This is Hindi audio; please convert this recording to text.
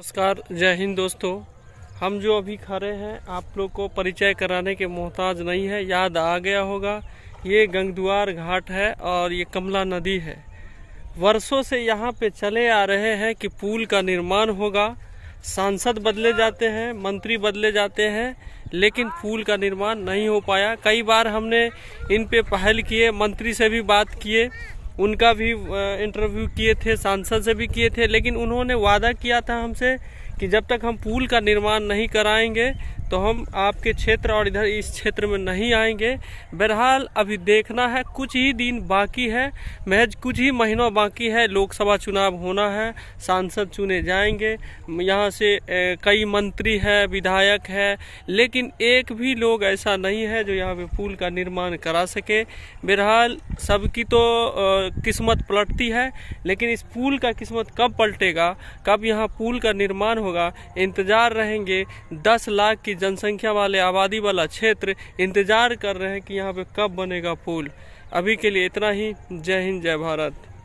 नमस्कार जय हिंद दोस्तों हम जो अभी खा रहे हैं आप लोग को परिचय कराने के मोहताज नहीं है याद आ गया होगा ये गंगद्वार घाट है और ये कमला नदी है वर्षों से यहाँ पे चले आ रहे हैं कि पुल का निर्माण होगा सांसद बदले जाते हैं मंत्री बदले जाते हैं लेकिन पुल का निर्माण नहीं हो पाया कई बार हमने इन पे पहल किए मंत्री से भी बात किए उनका भी इंटरव्यू किए थे सांसद से भी किए थे लेकिन उन्होंने वादा किया था हमसे कि जब तक हम पुल का निर्माण नहीं कराएंगे तो हम आपके क्षेत्र और इधर इस क्षेत्र में नहीं आएंगे बहरहाल अभी देखना है कुछ ही दिन बाकी है महज कुछ ही महीनों बाकी है लोकसभा चुनाव होना है सांसद चुने जाएंगे यहाँ से कई मंत्री हैं विधायक है लेकिन एक भी लोग ऐसा नहीं है जो यहाँ पे पुल का निर्माण करा सके बहरहाल सबकी तो किस्मत पलटती है लेकिन इस पुल का किस्मत कब पलटेगा कब यहाँ पुल का निर्माण हो होगा इंतज़ार रहेंगे दस लाख की जनसंख्या वाले आबादी वाला क्षेत्र इंतज़ार कर रहे हैं कि यहाँ पे कब बनेगा पुल अभी के लिए इतना ही जय हिंद जय भारत